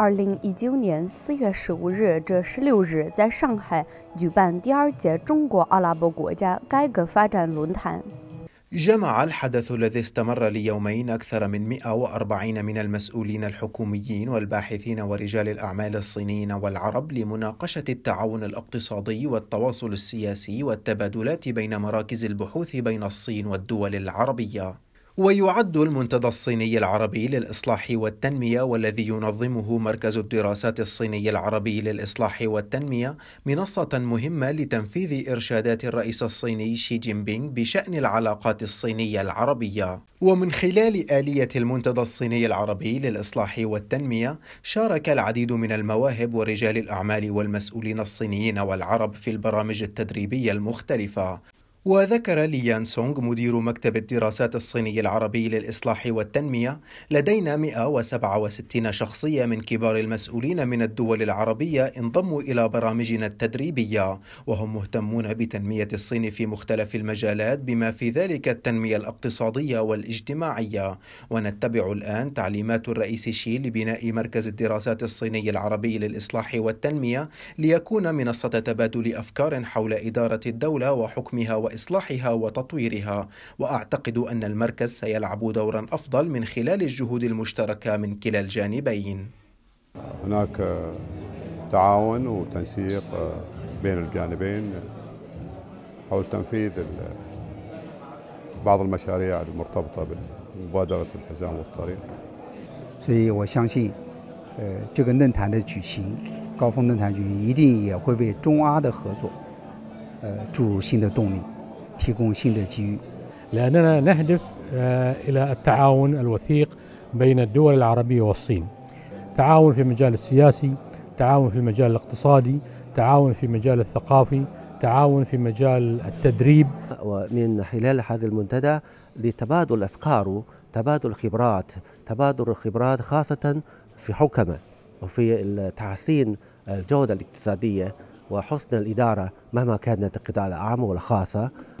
二零一九年四月十五日至十六日在上海举办第二届中国阿拉伯国家改革发展论坛。جمع الحدث الذي استمر ليومين أكثر من 140 من المسؤولين الحكوميين والباحثين ورجال الأعمال الصينيين والعرب لمناقشة التعاون الاقتصادي والتواصل السياسي والتبادلات بين مراكز البحوث بين الصين والدول العربية ويعد المنتدى الصيني العربي للإصلاح والتنمية والذي ينظمه مركز الدراسات الصيني العربي للإصلاح والتنمية منصة مهمة لتنفيذ إرشادات الرئيس الصيني شي جين بينغ بشأن العلاقات الصينية العربية ومن خلال آلية المنتدى الصيني العربي للإصلاح والتنمية شارك العديد من المواهب ورجال الأعمال والمسؤولين الصينيين والعرب في البرامج التدريبية المختلفة وذكر ليان سونغ مدير مكتب الدراسات الصيني العربي للإصلاح والتنمية لدينا 167 شخصية من كبار المسؤولين من الدول العربية انضموا إلى برامجنا التدريبية وهم مهتمون بتنمية الصين في مختلف المجالات بما في ذلك التنمية الاقتصادية والاجتماعية ونتبع الآن تعليمات الرئيس شي لبناء مركز الدراسات الصيني العربي للإصلاح والتنمية ليكون منصة تبادل أفكار حول إدارة الدولة وحكمها وإصلاحها وتطويرها وأعتقد أن المركز سيلعب دورا أفضل من خلال الجهود المشتركة من كلا الجانبين هناك تعاون وتنسيق بين الجانبين حول تنفيذ بعض المشاريع المرتبطة بمبادرة الحزام والطريق 所以我相信，呃，这个论坛的举行，高峰论坛举行，一定也会为中阿的合作，呃，注入新的动力。提供新的机遇。لأننا نهدف آه، إلى التعاون الوثيق بين الدول العربية والصين تعاون في المجال السياسي تعاون في المجال الاقتصادي تعاون في المجال الثقافي تعاون في مجال التدريب ومن خلال هذا المنتدى لتبادل أفكار تبادل خبرات تبادل خبرات خاصة في حكمة وفي تحسين الجودة الاقتصادية “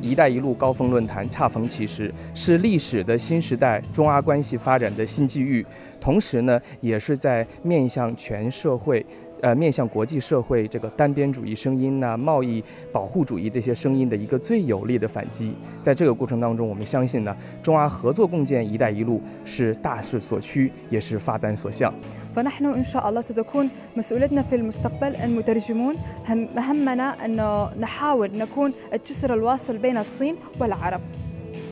一带一路”高峰论坛恰逢其时，是历史的新时代中阿关系发展的新机遇，同时呢，也是在面向全社会。呃，面向国际社会这个单边主义声音呢，贸易保护主义这些声音的一个最有力的反击，在这个过程当中，我们相信呢，中阿合作共建“一带一路”是大势所趋，也是发展所向。